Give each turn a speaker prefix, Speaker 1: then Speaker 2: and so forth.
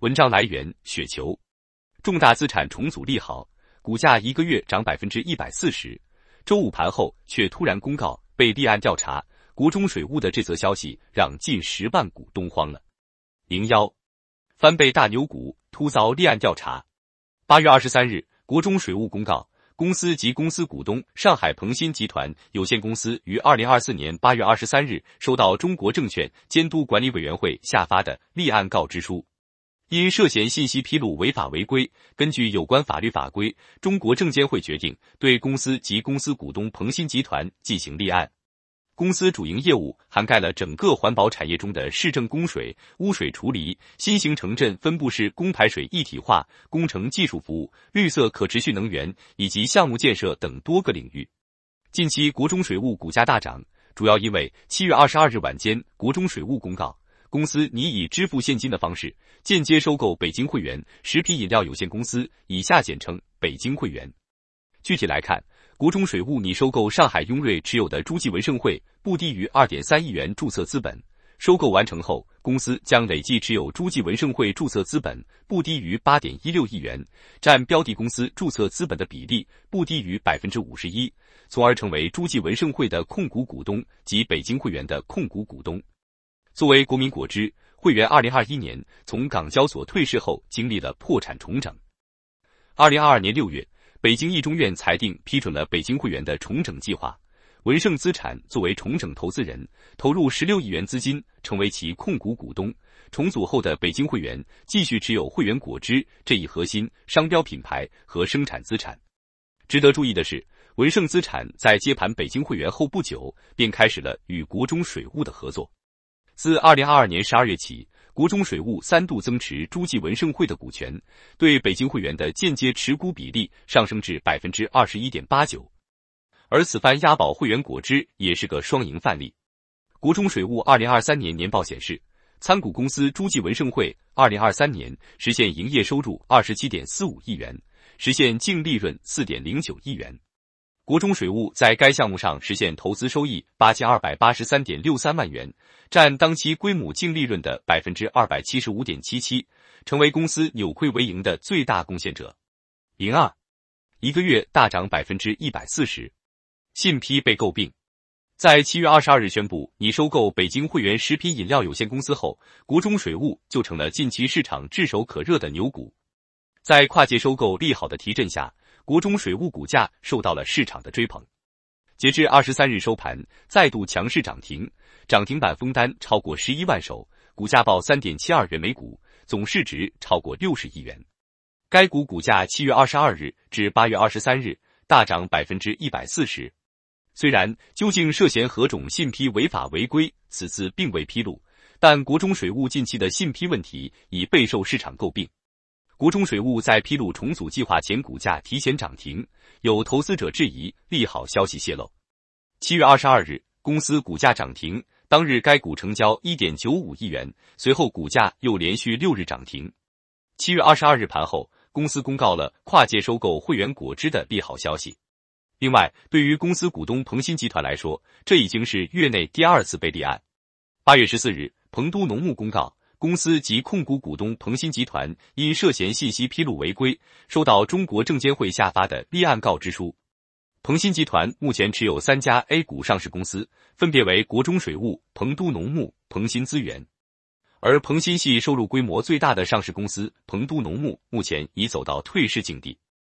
Speaker 1: 文章来源：雪球。重大资产重组利好，股价一个月涨百分之一百四十，周五盘后却突然公告被立案调查。国中水务的这则消息让近十万股东慌了。零幺，翻倍大牛股突遭立案调查。八月二十三日，国中水务公告，公司及公司股东上海鹏鑫集团有限公司于二零二四年八月二十三日收到中国证券监督管理委员会下发的立案告知书。因涉嫌信息披露违法违规，根据有关法律法规，中国证监会决定对公司及公司股东鹏鑫集团进行立案。公司主营业务涵盖了整个环保产业中的市政供水、污水处理、新型城镇分布式供排水一体化工程技术服务、绿色可持续能源以及项目建设等多个领域。近期，国中水务股价大涨，主要因为七月二十二日晚间，国中水务公告。公司拟以支付现金的方式间接收购北京会员食品饮料有限公司（以下简称“北京会员”）。具体来看，国中水务拟收购上海雍瑞持有的诸暨文盛会不低于2.3亿元注册资本。收购完成后，公司将累计持有诸暨文盛会注册资本不低于8.16亿元，占标的公司注册资本的比例不低于51%，从而成为诸暨文盛会的控股股东及北京会员的控股股东。作为国民果汁会员，二零二一年从港交所退市后，经历了破产重整。二零二二年六月，北京一中院裁定批准了北京会员的重整计划。文盛资产作为重整投资人，投入十六亿元资金，成为其控股股东。重组后的北京会员继续持有会员果汁这一核心商标品牌和生产资产。值得注意的是，文盛资产在接盘北京会员后不久，便开始了与国中水务的合作。自二零二二年十二月起，国中水务三度增持诸暨文盛会的股权，对北京会员的间接持股比例上升至百分之二十一点八九。而此番押宝会员果汁也是个双赢范例。国中水务二零二三年年报显示，参股公司诸暨文盛会二零二三年实现营业收入二十七点四五亿元，实现净利润四点零九亿元。国中水务在该项目上实现投资收益八千二百八十三点六三万元，占当期归母净利润的百分之二百七十五点七七，成为公司扭亏为盈的最大贡献者。零二，一个月大涨百分之一百四十，信批被诟病。在七月二十二日宣布拟收购北京汇源食品饮料有限公司后，国中水务就成了近期市场炙手可热的牛股。在跨界收购利好的提振下。国中水务股价受到了市场的追捧，截至二十三日收盘，再度强势涨停，涨停板封单超过十一万手，股价报三点七二元每股，总市值超过六十亿元。该股股价七月二十二日至八月二十三日大涨百分之一百四十。虽然究竟涉嫌何种信批违法违规，此次并未披露，但国中水务近期的信批问题已备受市场诟病。国中水务在披露重组计划前，股价提前涨停，有投资者质疑利好消息泄露。七月二十二日，公司股价涨停，当日该股成交一点九五亿元，随后股价又连续六日涨停。七月二十二日盘后，公司公告了跨界收购汇源果汁的利好消息。另外，对于公司股东鹏鑫集团来说，这已经是月内第二次被立案。八月十四日，鹏都农牧公告。公司及控股股东鹏欣集团因涉嫌信息披露违规，收到中国证监会下发的立案告知书。鹏欣集团目前持有三家 A 股上市公司，分别为国中水务、鹏都农牧、鹏鑫资源。而鹏鑫系收入规模最大的上市公司，鹏都农牧目前已走到退市境地。